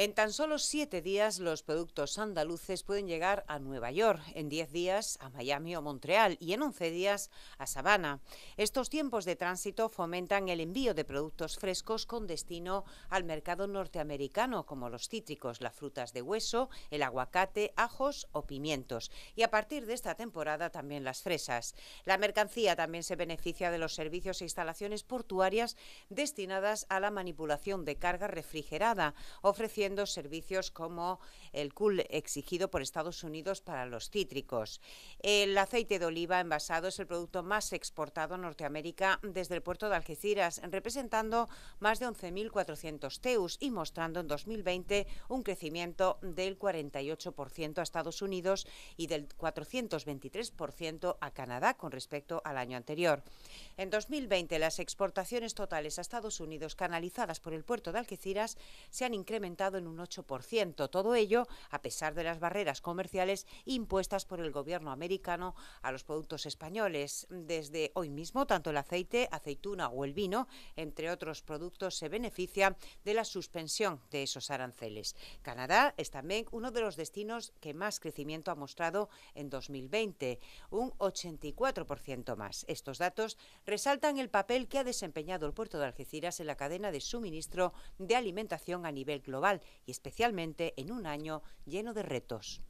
En tan solo siete días los productos andaluces pueden llegar a Nueva York, en diez días a Miami o Montreal y en once días a Sabana. Estos tiempos de tránsito fomentan el envío de productos frescos con destino al mercado norteamericano, como los cítricos, las frutas de hueso, el aguacate, ajos o pimientos. Y a partir de esta temporada también las fresas. La mercancía también se beneficia de los servicios e instalaciones portuarias destinadas a la manipulación de carga refrigerada, ofreciendo servicios como el cool exigido por Estados Unidos para los cítricos. El aceite de oliva envasado es el producto más exportado a Norteamérica desde el puerto de Algeciras, representando más de 11.400 teus y mostrando en 2020 un crecimiento del 48% a Estados Unidos y del 423% a Canadá con respecto al año anterior. En 2020, las exportaciones totales a Estados Unidos canalizadas por el puerto de Algeciras se han incrementado en un 8%. Todo ello a pesar de las barreras comerciales impuestas por el gobierno americano a los productos españoles. Desde hoy mismo, tanto el aceite, aceituna o el vino, entre otros productos, se beneficia de la suspensión de esos aranceles. Canadá es también uno de los destinos que más crecimiento ha mostrado en 2020, un 84% más. Estos datos resaltan el papel que ha desempeñado el puerto de Algeciras en la cadena de suministro de alimentación a nivel global y especialmente en un año lleno de retos.